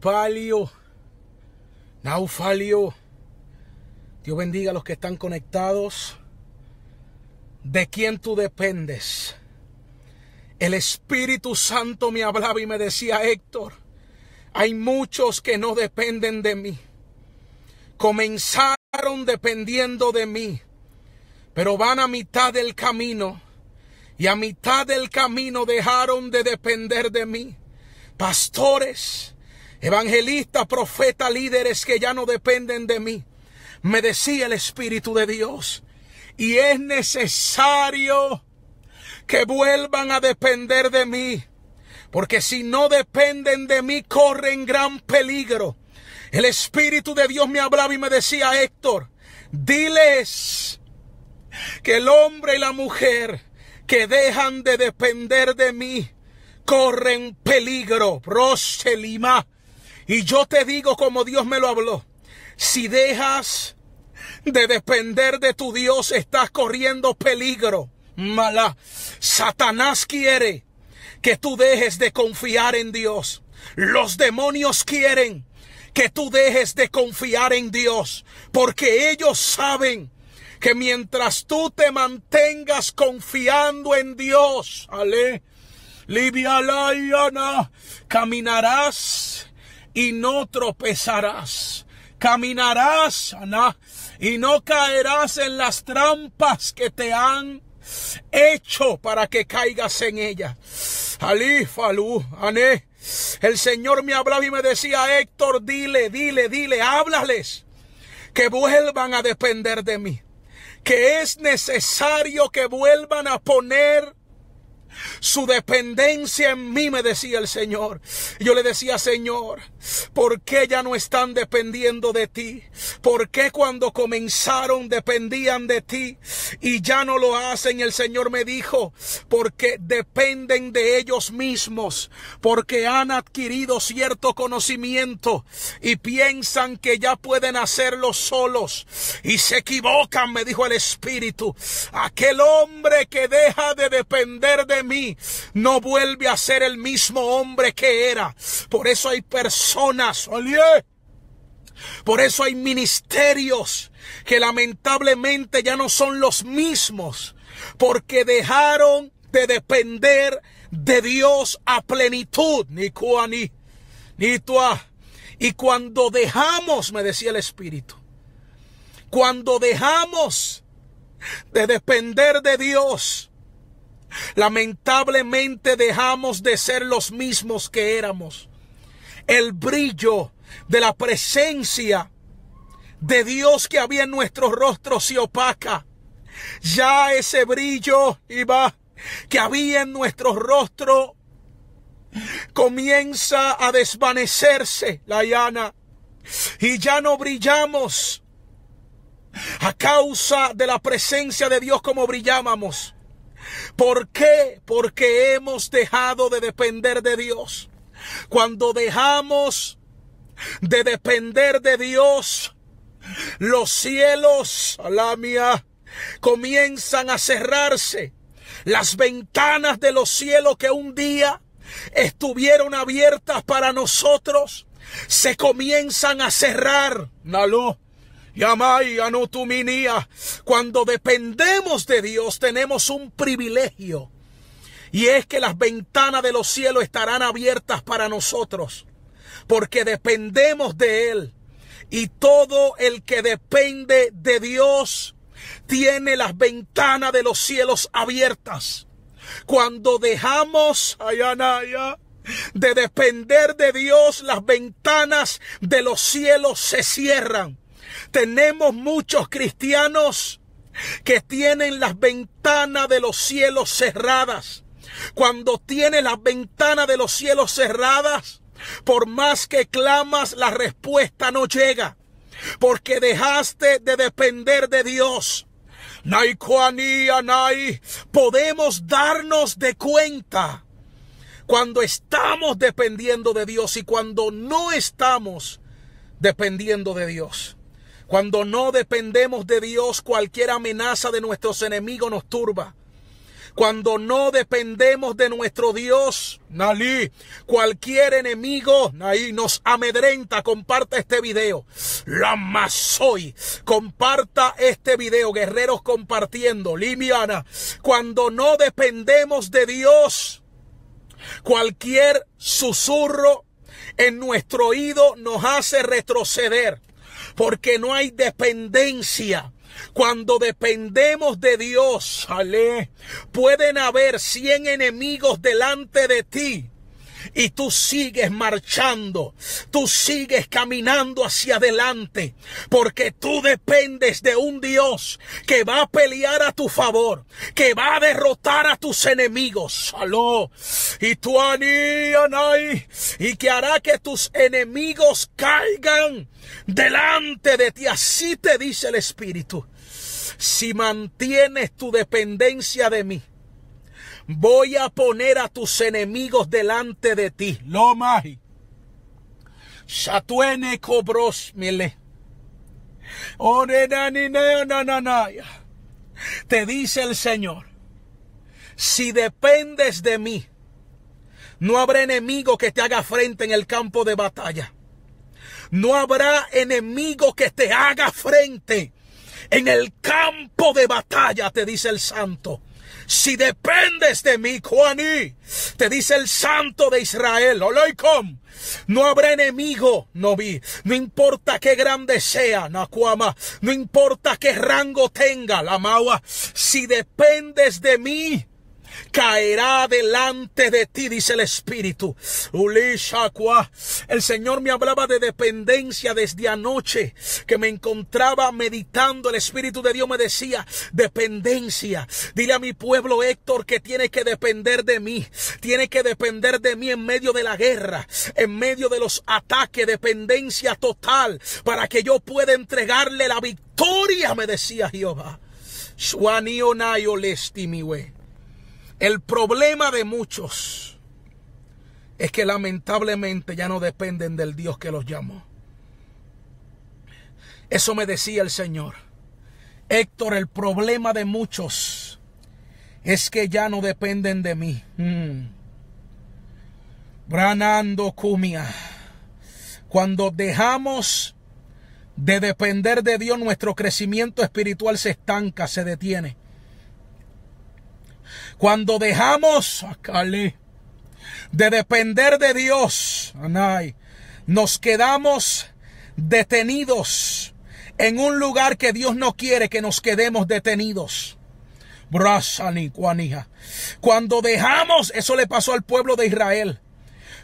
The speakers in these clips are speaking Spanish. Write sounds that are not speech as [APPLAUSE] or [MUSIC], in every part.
palio, Naufalio. Dios bendiga a los que están conectados. ¿De quién tú dependes? El Espíritu Santo me hablaba y me decía, Héctor, hay muchos que no dependen de mí. Comenzaron dependiendo de mí, pero van a mitad del camino y a mitad del camino dejaron de depender de mí. Pastores, evangelistas, profeta, líderes que ya no dependen de mí. Me decía el Espíritu de Dios. Y es necesario que vuelvan a depender de mí. Porque si no dependen de mí, corren gran peligro. El Espíritu de Dios me hablaba y me decía, Héctor, diles que el hombre y la mujer que dejan de depender de mí corren peligro. Roselima. Y yo te digo como Dios me lo habló, si dejas de depender de tu Dios, estás corriendo peligro. Mala, Satanás quiere que tú dejes de confiar en Dios. Los demonios quieren que tú dejes de confiar en Dios, porque ellos saben que mientras tú te mantengas confiando en Dios, ale, Libia Laiana, caminarás y no tropezarás. Caminarás, Ana, y no caerás en las trampas que te han hecho para que caigas en ellas. Alí, Falú, El Señor me hablaba y me decía, Héctor, dile, dile, dile, háblales que vuelvan a depender de mí. Que es necesario que vuelvan a poner su dependencia en mí, me decía el Señor. Yo le decía, Señor, ¿Por qué ya no están dependiendo de ti? ¿Por qué cuando comenzaron dependían de ti y ya no lo hacen? El Señor me dijo, porque dependen de ellos mismos, porque han adquirido cierto conocimiento y piensan que ya pueden hacerlo solos y se equivocan, me dijo el Espíritu. Aquel hombre que deja de depender de mí no vuelve a ser el mismo hombre que era. Por eso hay personas por eso hay ministerios que lamentablemente ya no son los mismos, porque dejaron de depender de Dios a plenitud, ni cuani, ni tua. Y cuando dejamos, me decía el Espíritu, cuando dejamos de depender de Dios, lamentablemente dejamos de ser los mismos que éramos el brillo de la presencia de Dios que había en nuestros rostros se opaca. Ya ese brillo, Iba, que había en nuestro rostro comienza a desvanecerse, la llana, y ya no brillamos a causa de la presencia de Dios como brillábamos. ¿Por qué? Porque hemos dejado de depender de Dios. Cuando dejamos de depender de Dios, los cielos, la comienzan a cerrarse. Las ventanas de los cielos que un día estuvieron abiertas para nosotros, se comienzan a cerrar. Nalú. Yamai anotuminia. Cuando dependemos de Dios tenemos un privilegio y es que las ventanas de los cielos estarán abiertas para nosotros, porque dependemos de Él. Y todo el que depende de Dios tiene las ventanas de los cielos abiertas. Cuando dejamos de depender de Dios, las ventanas de los cielos se cierran. Tenemos muchos cristianos que tienen las ventanas de los cielos cerradas cuando tiene las ventanas de los cielos cerradas, por más que clamas, la respuesta no llega. Porque dejaste de depender de Dios. podemos darnos de cuenta cuando estamos dependiendo de Dios y cuando no estamos dependiendo de Dios. Cuando no dependemos de Dios, cualquier amenaza de nuestros enemigos nos turba. Cuando no dependemos de nuestro Dios, Nali, cualquier enemigo, ahí nos amedrenta. Comparta este video. La soy. Comparta este video, guerreros compartiendo. Limiana, cuando no dependemos de Dios, cualquier susurro en nuestro oído nos hace retroceder porque no hay dependencia cuando dependemos de Dios, ale, pueden haber cien enemigos delante de ti, y tú sigues marchando, tú sigues caminando hacia adelante, porque tú dependes de un Dios que va a pelear a tu favor, que va a derrotar a tus enemigos. Aló. Y tú anai y que hará que tus enemigos caigan delante de ti. Así te dice el Espíritu. Si mantienes tu dependencia de mí, Voy a poner a tus enemigos delante de ti. Lo magi. cobros mile. Oh, te dice el Señor, si dependes de mí, no habrá enemigo que te haga frente en el campo de batalla. No habrá enemigo que te haga frente en el campo de batalla, te dice el santo. Si dependes de mí, Juaní, te dice el santo de Israel, Oloicom, no habrá enemigo, no vi, no importa qué grande sea, Nakuama, no importa qué rango tenga, Lamawa. si dependes de mí, caerá delante de ti, dice el Espíritu. El Señor me hablaba de dependencia desde anoche, que me encontraba meditando. El Espíritu de Dios me decía, dependencia. Dile a mi pueblo Héctor que tiene que depender de mí. Tiene que depender de mí en medio de la guerra, en medio de los ataques, dependencia total, para que yo pueda entregarle la victoria, me decía Jehová. Suanio nayo el problema de muchos es que lamentablemente ya no dependen del Dios que los llamó. Eso me decía el Señor. Héctor, el problema de muchos es que ya no dependen de mí. Mm. Branando Cumia. Cuando dejamos de depender de Dios, nuestro crecimiento espiritual se estanca, se detiene. Cuando dejamos de depender de Dios, nos quedamos detenidos en un lugar que Dios no quiere que nos quedemos detenidos. Cuando dejamos, eso le pasó al pueblo de Israel.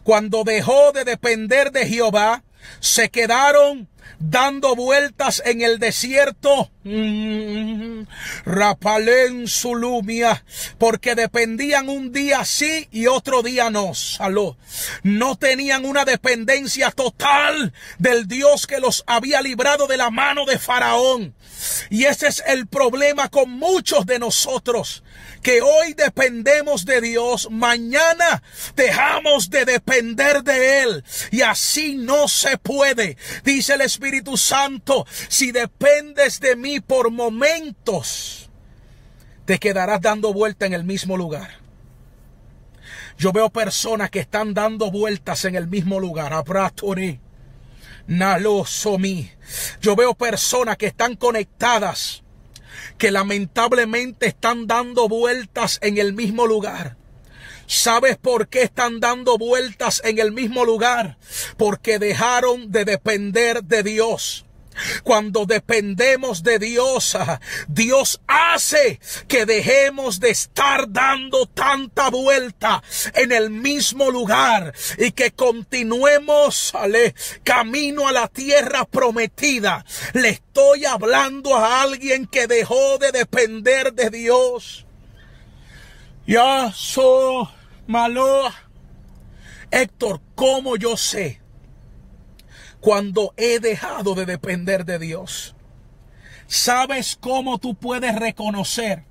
Cuando dejó de depender de Jehová, se quedaron dando vueltas en el desierto. Mm. rapalén su lumia, porque dependían un día sí y otro día no. Saló. No tenían una dependencia total del Dios que los había librado de la mano de Faraón. Y ese es el problema con muchos de nosotros que hoy dependemos de Dios, mañana dejamos de depender de Él. Y así no se puede. Dice el Espíritu Santo, si dependes de mí por momentos, te quedarás dando vuelta en el mismo lugar. Yo veo personas que están dando vueltas en el mismo lugar. naloso Nalosomi. Yo veo personas que están conectadas que lamentablemente están dando vueltas en el mismo lugar. ¿Sabes por qué están dando vueltas en el mismo lugar? Porque dejaron de depender de Dios. Cuando dependemos de Dios, ah, Dios hace que dejemos de estar dando tanta vuelta en el mismo lugar y que continuemos camino a la tierra prometida. Le estoy hablando a alguien que dejó de depender de Dios. Ya soy malo. Héctor, ¿cómo yo sé? cuando he dejado de depender de Dios? ¿Sabes cómo tú puedes reconocer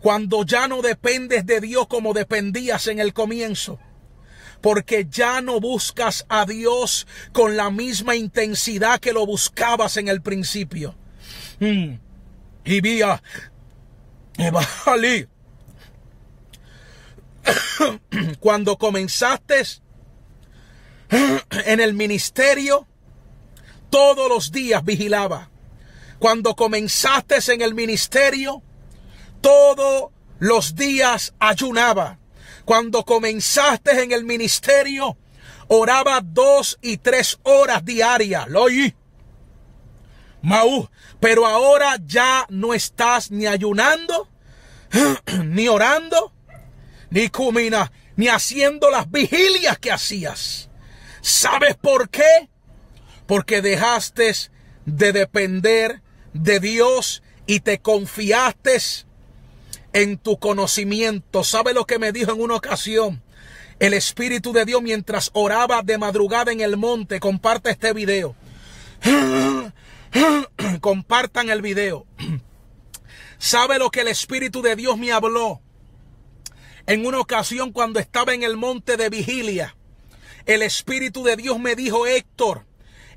cuando ya no dependes de Dios como dependías en el comienzo? Porque ya no buscas a Dios con la misma intensidad que lo buscabas en el principio. Mm. Y vía, [COUGHS] cuando comenzaste [CLEARS THROAT] en el ministerio, todos los días vigilaba. Cuando comenzaste en el ministerio, todos los días ayunaba. Cuando comenzaste en el ministerio, oraba dos y tres horas diarias. ¿Lo Maú, pero ahora ya no estás ni ayunando, [CLEARS THROAT] ni orando, ni cumina, ni haciendo las vigilias que hacías. ¿Sabes por qué? Porque dejaste de depender de Dios y te confiaste en tu conocimiento. ¿Sabe lo que me dijo en una ocasión? El Espíritu de Dios mientras oraba de madrugada en el monte. Comparte este video. [COUGHS] Compartan el video. [COUGHS] ¿Sabe lo que el Espíritu de Dios me habló? En una ocasión cuando estaba en el monte de vigilia. El Espíritu de Dios me dijo, Héctor,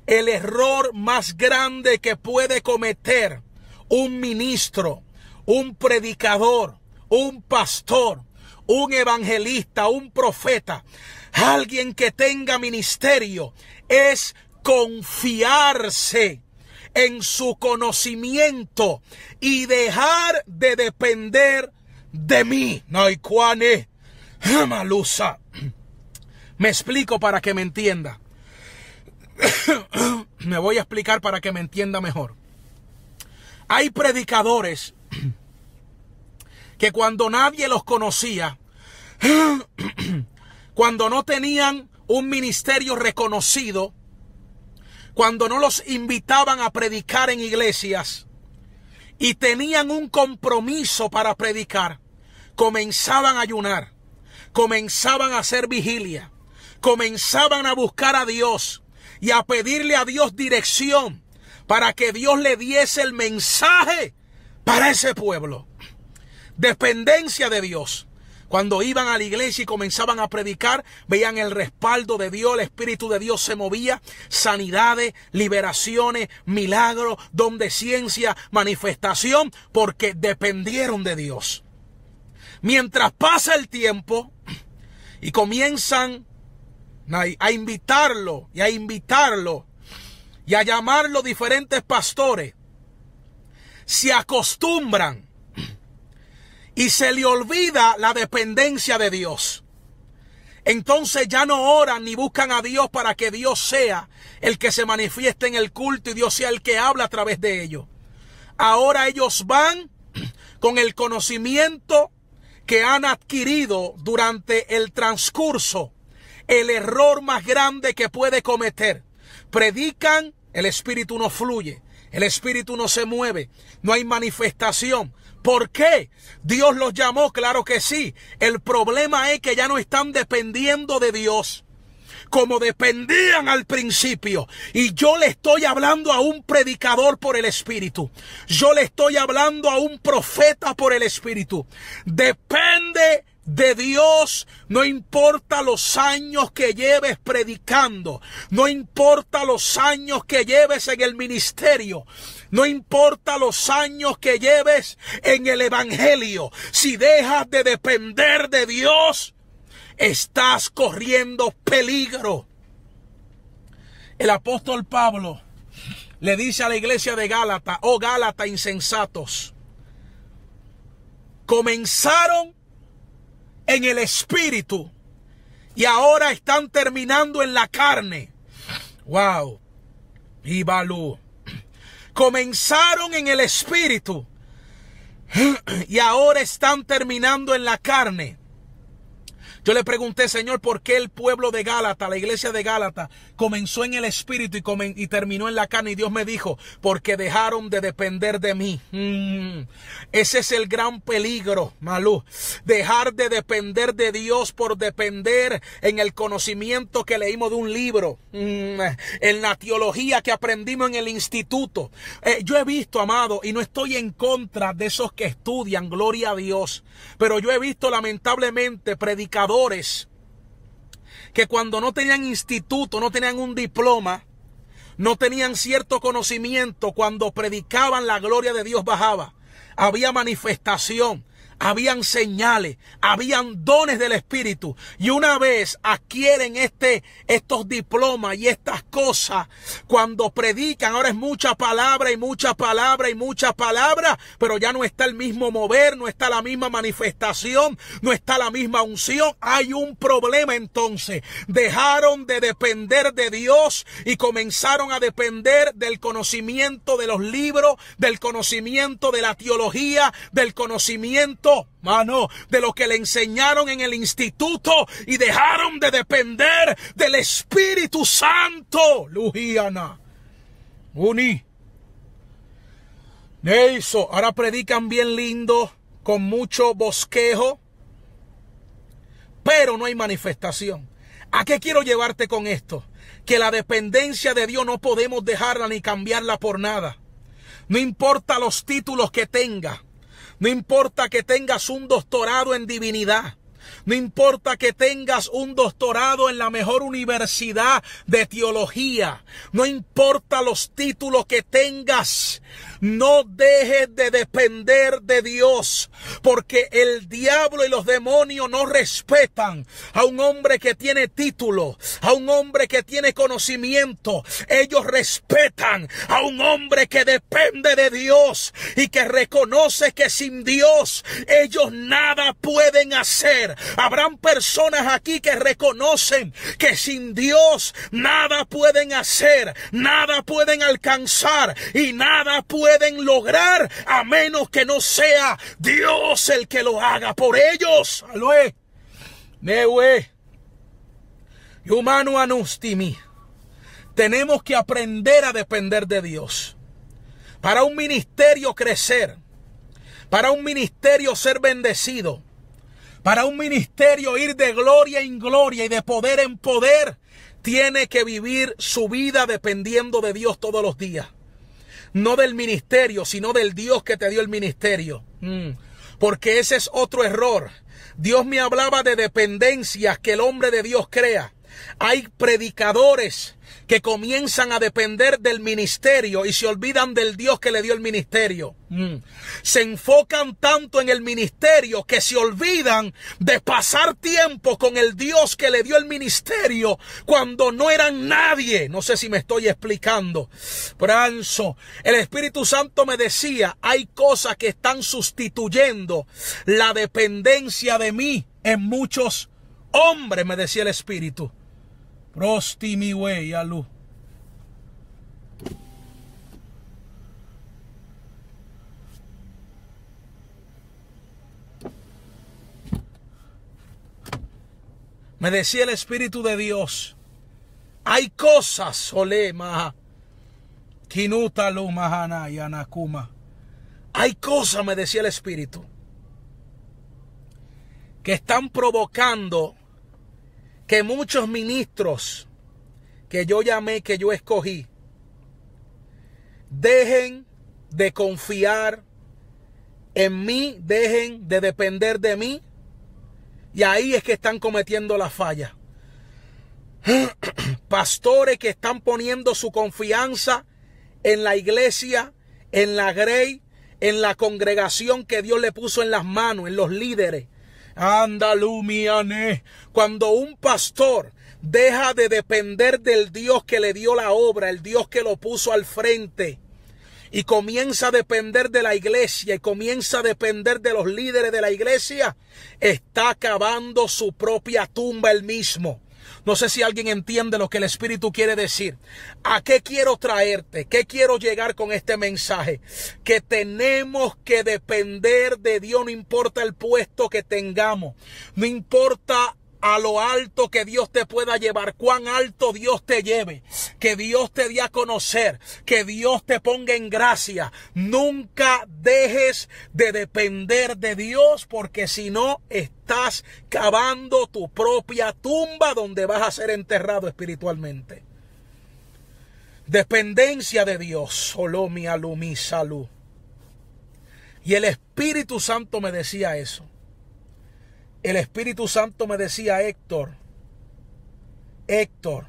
el error más grande que puede cometer un ministro, un predicador, un pastor, un evangelista, un profeta, alguien que tenga ministerio, es confiarse en su conocimiento y dejar de depender de mí. No hay cuane. Malusa. Me explico para que me entienda. [COUGHS] me voy a explicar para que me entienda mejor. Hay predicadores [COUGHS] que cuando nadie los conocía, [COUGHS] cuando no tenían un ministerio reconocido, cuando no los invitaban a predicar en iglesias y tenían un compromiso para predicar, comenzaban a ayunar, comenzaban a hacer vigilia, comenzaban a buscar a Dios y a pedirle a Dios dirección para que Dios le diese el mensaje para ese pueblo. Dependencia de Dios. Cuando iban a la iglesia y comenzaban a predicar, veían el respaldo de Dios, el Espíritu de Dios se movía, sanidades, liberaciones, milagros, don de ciencia, manifestación, porque dependieron de Dios. Mientras pasa el tiempo y comienzan a invitarlo y a invitarlo y a llamar los diferentes pastores, se acostumbran y se le olvida la dependencia de Dios. Entonces ya no oran ni buscan a Dios para que Dios sea el que se manifieste en el culto y Dios sea el que habla a través de ellos. Ahora ellos van con el conocimiento que han adquirido durante el transcurso el error más grande que puede cometer. Predican, el espíritu no fluye, el espíritu no se mueve, no hay manifestación. ¿Por qué? Dios los llamó, claro que sí. El problema es que ya no están dependiendo de Dios como dependían al principio. Y yo le estoy hablando a un predicador por el Espíritu. Yo le estoy hablando a un profeta por el Espíritu. Depende de Dios, no importa los años que lleves predicando, no importa los años que lleves en el ministerio, no importa los años que lleves en el evangelio, si dejas de depender de Dios, estás corriendo peligro. El apóstol Pablo le dice a la iglesia de Gálata, oh Gálata insensatos, comenzaron en el espíritu y ahora están terminando en la carne. Wow. Y Balú. Comenzaron en el espíritu [CLEARS THROAT] y ahora están terminando en la carne. Yo le pregunté, Señor, por qué el pueblo de Gálata, la iglesia de Gálata, comenzó en el espíritu y, terminó en la carne. Y Dios me dijo, porque dejaron de depender de mí. Mm. Ese es el gran peligro, Malú. Dejar de depender de Dios por depender en el conocimiento que leímos de un libro, mm, en la teología que aprendimos en el instituto. Eh, yo he visto, amado, y no estoy en contra de esos que estudian, gloria a Dios. Pero yo he visto lamentablemente predicadores que cuando no tenían instituto, no tenían un diploma, no tenían cierto conocimiento, cuando predicaban la gloria de Dios bajaba. Había manifestación, habían señales, habían dones del Espíritu. Y una vez adquieren este, estos diplomas y estas cosas, cuando predican, ahora es mucha palabra y mucha palabra y mucha palabra, pero ya no está el mismo mover, no está la misma manifestación, no está la misma unción. Hay un problema entonces. Dejaron de depender de Dios y comenzaron a depender del conocimiento de los libros, del conocimiento de la teología, del conocimiento mano, de lo que le enseñaron en el instituto y dejaron de depender del Espíritu Santo. Lujiana. Uni. Eso Ahora predican bien lindo, con mucho bosquejo, pero no hay manifestación. ¿A qué quiero llevarte con esto? Que la dependencia de Dios no podemos dejarla ni cambiarla por nada. No importa los títulos que tenga. No importa que tengas un doctorado en divinidad. No importa que tengas un doctorado en la mejor universidad de teología. No importa los títulos que tengas. No dejes de depender de Dios, porque el diablo y los demonios no respetan a un hombre que tiene título, a un hombre que tiene conocimiento. Ellos respetan a un hombre que depende de Dios y que reconoce que sin Dios ellos nada pueden hacer. Habrán personas aquí que reconocen que sin Dios nada pueden hacer, nada pueden alcanzar y nada pueden lograr a menos que no sea Dios el que lo haga por ellos. Aloe. y Humano anustimi. Tenemos que aprender a depender de Dios. Para un ministerio crecer. Para un ministerio ser bendecido. Para un ministerio ir de gloria en gloria y de poder en poder tiene que vivir su vida dependiendo de Dios todos los días no del ministerio, sino del Dios que te dio el ministerio. Mm. Porque ese es otro error. Dios me hablaba de dependencias que el hombre de Dios crea. Hay predicadores que comienzan a depender del ministerio y se olvidan del Dios que le dio el ministerio. Mm. Se enfocan tanto en el ministerio que se olvidan de pasar tiempo con el Dios que le dio el ministerio cuando no eran nadie. No sé si me estoy explicando. Pranzo. el Espíritu Santo me decía, hay cosas que están sustituyendo la dependencia de mí en muchos hombres, me decía el Espíritu. Prosti mi alu. Me decía el Espíritu de Dios, hay cosas, Solema, Kinuta Lumahana y anacuma Hay cosas, me decía el Espíritu, que están provocando que muchos ministros que yo llamé, que yo escogí, dejen de confiar en mí, dejen de depender de mí. Y ahí es que están cometiendo la falla. [CLEARS THROAT] Pastores que están poniendo su confianza en la iglesia, en la grey, en la congregación que Dios le puso en las manos, en los líderes. Andalumiane. Cuando un pastor deja de depender del Dios que le dio la obra, el Dios que lo puso al frente, y comienza a depender de la iglesia y comienza a depender de los líderes de la iglesia, está acabando su propia tumba el mismo. No sé si alguien entiende lo que el Espíritu quiere decir. ¿A qué quiero traerte? ¿Qué quiero llegar con este mensaje? Que tenemos que depender de Dios, no importa el puesto que tengamos, no importa a lo alto que Dios te pueda llevar, cuán alto Dios te lleve, que Dios te dé a conocer, que Dios te ponga en gracia. Nunca dejes de depender de Dios porque si no estás cavando tu propia tumba donde vas a ser enterrado espiritualmente. Dependencia de Dios, solo mi alumí salud. Y el Espíritu Santo me decía eso. El Espíritu Santo me decía, Héctor, Héctor,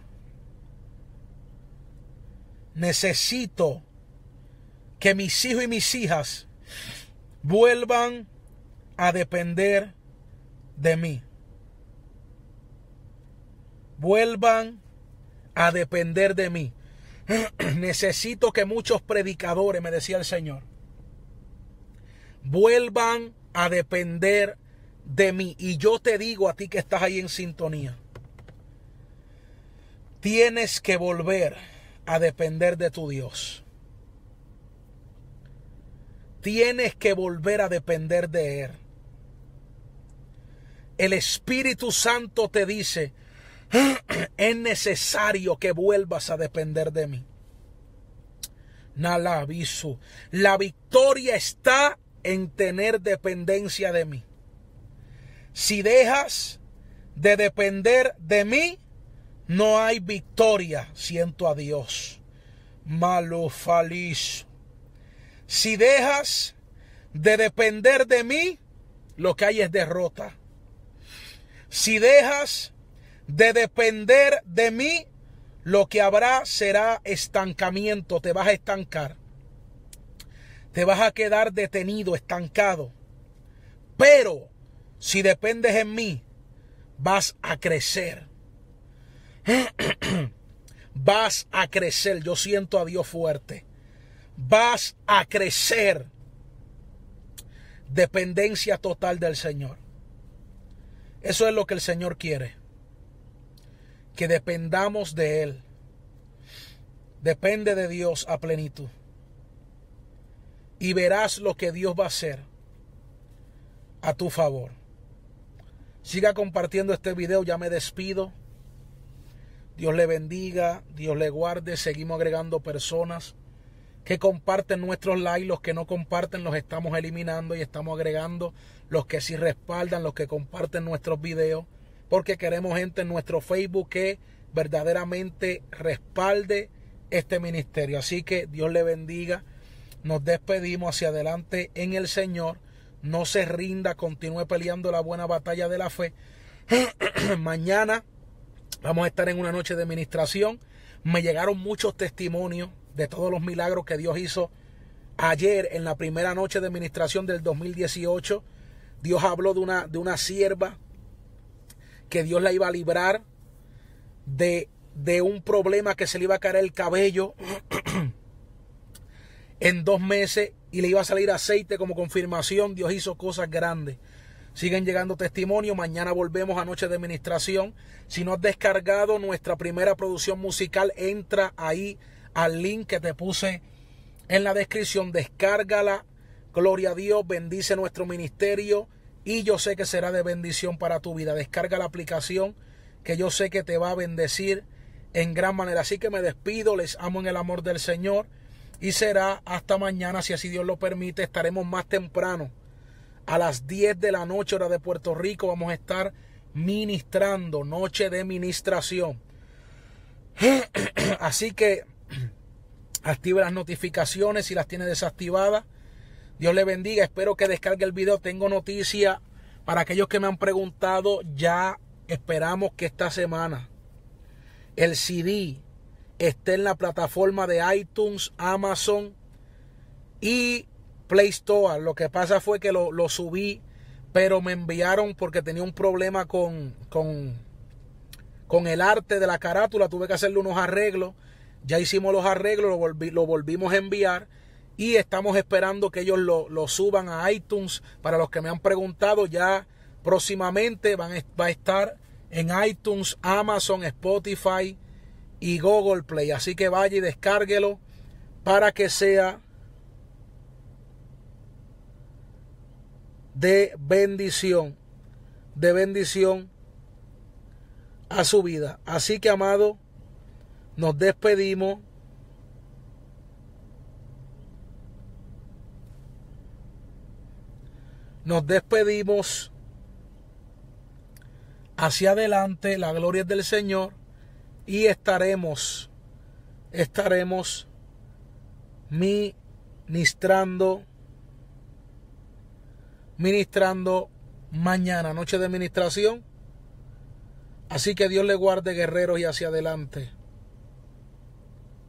necesito que mis hijos y mis hijas vuelvan a depender de mí. Vuelvan a depender de mí. [CLEARS THROAT] Necesito que muchos predicadores, me decía el Señor, vuelvan a depender de mí. Y yo te digo a ti que estás ahí en sintonía. Tienes que volver a depender de tu Dios. Tienes que volver a depender de Él. El Espíritu Santo te dice, ah, es necesario que vuelvas a depender de mí. Nala aviso. La victoria está en tener dependencia de mí. Si dejas de depender de mí, no hay victoria, siento a Dios. Malo feliz. Si dejas de depender de mí, lo que hay es derrota. Si dejas de depender de mí, lo que habrá será estancamiento, te vas a estancar. Te vas a quedar detenido, estancado. Pero si dependes en mí, vas a crecer. [CLEARS THROAT] vas a crecer. Yo siento a Dios fuerte. Vas a crecer. Dependencia total del Señor. Eso es lo que el Señor quiere. Que dependamos de Él. Depende de Dios a plenitud. Y verás lo que Dios va a hacer a tu favor. Siga compartiendo este video, ya me despido. Dios le bendiga, Dios le guarde. Seguimos agregando personas que comparten nuestros likes, los que no comparten los estamos eliminando y estamos agregando los que sí respaldan, los que comparten nuestros videos, porque queremos gente en nuestro Facebook que verdaderamente respalde este ministerio. Así que Dios le bendiga. Nos despedimos hacia adelante en el Señor no se rinda, continúe peleando la buena batalla de la fe. [CLEARS THROAT] Mañana vamos a estar en una noche de administración. Me llegaron muchos testimonios de todos los milagros que Dios hizo ayer en la primera noche de administración del 2018. Dios habló de una, de una sierva que Dios la iba a librar de, de un problema que se le iba a caer el cabello [CLEARS THROAT] en dos meses y le iba a salir aceite como confirmación. Dios hizo cosas grandes. Siguen llegando testimonios. Mañana volvemos a Noche de Administración. Si no has descargado nuestra primera producción musical, entra ahí al link que te puse en la descripción. Descárgala. Gloria a Dios. Bendice nuestro ministerio. Y yo sé que será de bendición para tu vida. Descarga la aplicación que yo sé que te va a bendecir en gran manera. Así que me despido. Les amo en el amor del Señor. Y será hasta mañana, si así Dios lo permite, estaremos más temprano. A las 10 de la noche, hora de Puerto Rico, vamos a estar ministrando, noche de ministración. [CLEARS THROAT] Así que active las notificaciones si las tiene desactivadas. Dios le bendiga, espero que descargue el video. Tengo noticia para aquellos que me han preguntado, ya esperamos que esta semana el CD esté en la plataforma de iTunes, Amazon y Play Store. Lo que pasa fue que lo, subí, pero me enviaron porque tenía un problema con, con, con, el arte de la carátula. Tuve que hacerle unos arreglos. Ya hicimos los arreglos, lo, volvimos a enviar. Y estamos esperando que ellos lo, suban a iTunes. Para los que me han preguntado, ya próximamente van, va a estar en iTunes, Amazon, Spotify, y Google Play. Así que vaya y descárguelo para que sea de bendición, de bendición a su vida. Así que, amado, nos despedimos. Nos despedimos hacia adelante. La gloria es del Señor y estaremos, estaremos ministrando, ministrando mañana, noche de administración. Así que Dios le guarde guerreros y hacia adelante.